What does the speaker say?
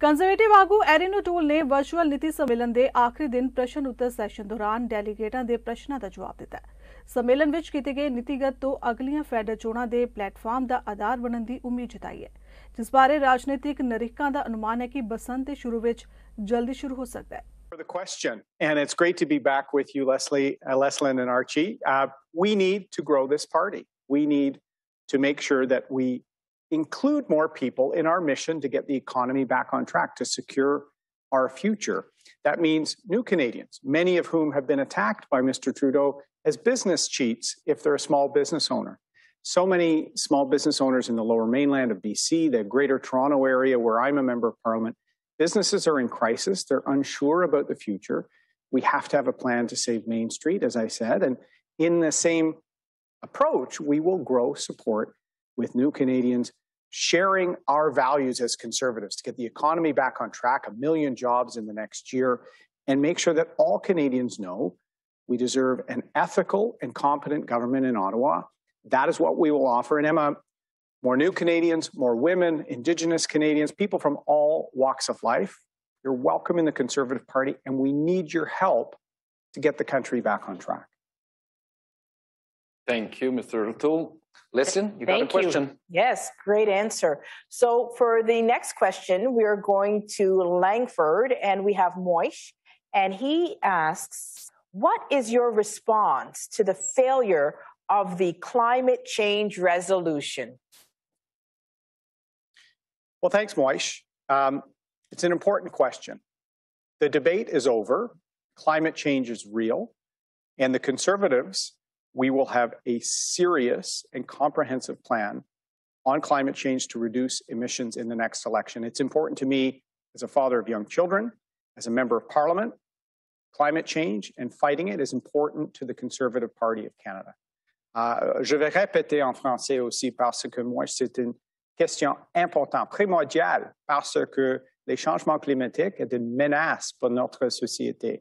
Conservative ਆਗੂ ਐਰਿਨੋ tool ਨੇ virtual ਨੀਤੀ ਸੰਮੇਲਨ ਦੇ ਆਖਰੀ ਦਿਨ ਪ੍ਰਸ਼ਨ ਉੱਤਰ ਸੈਸ਼ਨ ਦੌਰਾਨ ਡੈਲੀਗੇਟਾਂ ਦੇ ਪ੍ਰਸ਼ਨਾਂ ਦਾ ਜਵਾਬ ਦਿੱਤਾ। ਸੰਮੇਲਨ ਵਿੱਚ ਕੀਤੇ ਗਏ ਨੀਤੀਗਤ ਤੋਂ ਅਗਲੀਆਂ ਫੈਡਰਲ ਚੋਣਾਂ ਦੇ ਪਲੇਟਫਾਰਮ ਦਾ ਆਧਾਰ ਬਣਨ ਦੀ ਉਮੀਦ ਜਤਾਈ ਹੈ ਜਿਸ ਬਾਰੇ ਰਾਜਨੀਤਿਕ ਨਿਰੀਖਕਾਂ ਦਾ ਅਨੁਮਾਨ ਹੈ ਕਿ ਬਸੰਤ ਦੇ ਸ਼ੁਰੂ ਵਿੱਚ ਜਲਦੀ ਸ਼ੁਰੂ ਹੋ ਸਕਦਾ ਹੈ। for the question. And it's great to be back with you, Leslie, uh, Leslin, and Archie. Uh, we need to grow this party. We need to make sure that we include more people in our mission to get the economy back on track, to secure our future. That means new Canadians, many of whom have been attacked by Mr. Trudeau as business cheats if they're a small business owner. So many small business owners in the lower mainland of BC, the greater Toronto area where I'm a member of parliament, businesses are in crisis. They're unsure about the future. We have to have a plan to save Main Street, as I said. And in the same approach, we will grow support with new Canadians sharing our values as conservatives to get the economy back on track, a million jobs in the next year, and make sure that all Canadians know we deserve an ethical and competent government in Ottawa. That is what we will offer. And Emma, more new Canadians, more women, Indigenous Canadians, people from all walks of life, you're welcome in the Conservative Party, and we need your help to get the country back on track. Thank you, Mr. O'Toole. Listen, you Thank got a question. You. Yes, great answer. So for the next question, we are going to Langford and we have Moish. And he asks, what is your response to the failure of the climate change resolution? Well, thanks, Moish. Um, it's an important question. The debate is over. Climate change is real. And the conservatives we will have a serious and comprehensive plan on climate change to reduce emissions in the next election. It's important to me as a father of young children, as a member of parliament. Climate change and fighting it is important to the Conservative Party of Canada. Uh, je vais répéter en français aussi parce que moi, c'est une question importante, primordiale, parce que les changements climatiques est une menace pour notre société.